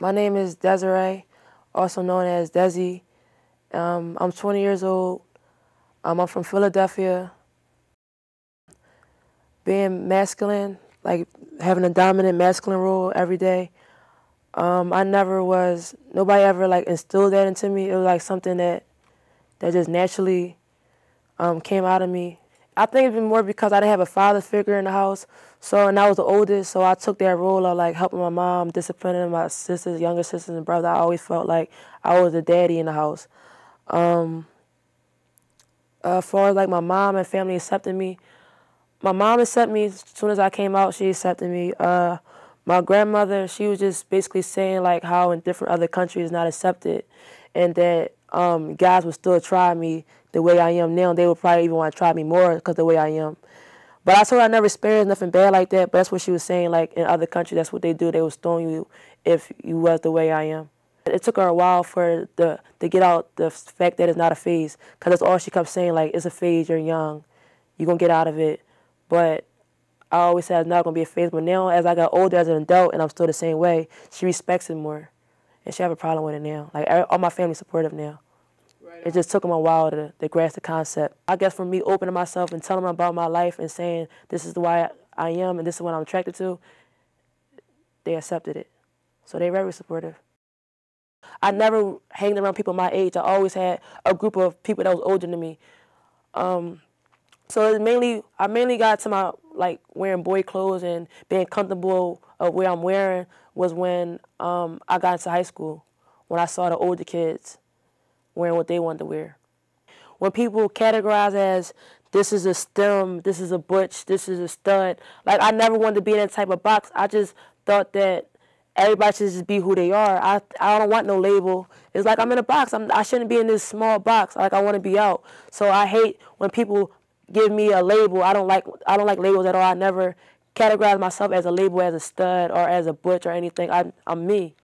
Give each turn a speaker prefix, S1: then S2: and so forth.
S1: My name is Desiree, also known as Desi. Um, I'm 20 years old. Um, I'm from Philadelphia. Being masculine, like having a dominant masculine role every day, um, I never was, nobody ever like instilled that into me. It was like something that, that just naturally um, came out of me I think it would be more because I didn't have a father figure in the house. So, and I was the oldest, so I took that role of like helping my mom, disciplining my sisters, younger sisters, and brother. I always felt like I was the daddy in the house. Um, uh, far as like my mom and family accepted me, my mom accepted me as soon as I came out. She accepted me. Uh, my grandmother, she was just basically saying like how in different other countries not accepted, and that um, guys would still try me the way I am now. They would probably even want to try me more because the way I am. But I told her I never spared nothing bad like that. But that's what she was saying. Like in other countries, that's what they do. They will stone you if you was the way I am. It took her a while for the to get out the fact that it's not a phase, because that's all she kept saying. Like it's a phase. You're young. You're gonna get out of it. But I always said it's not gonna be a phase. But now, as I got older as an adult, and I'm still the same way, she respects it more, and she have a problem with it now. Like all my family supportive now. Right it just took them a while to, to grasp the concept. I guess for me opening myself and telling them about my life and saying this is the way I, I am and this is what I'm attracted to, they accepted it. So they're very supportive. I never hanged around people my age. I always had a group of people that was older than me. Um, so it mainly, I mainly got to my like wearing boy clothes and being comfortable of where I'm wearing was when um, I got into high school, when I saw the older kids wearing what they want to wear. when people categorize as this is a stem, this is a butch, this is a stud. Like I never wanted to be in that type of box. I just thought that everybody should just be who they are. I I don't want no label. It's like I'm in a box. I'm, I shouldn't be in this small box. Like I want to be out. So I hate when people give me a label. I don't like I don't like labels at all. I never categorize myself as a label, as a stud, or as a butch or anything. I, I'm me.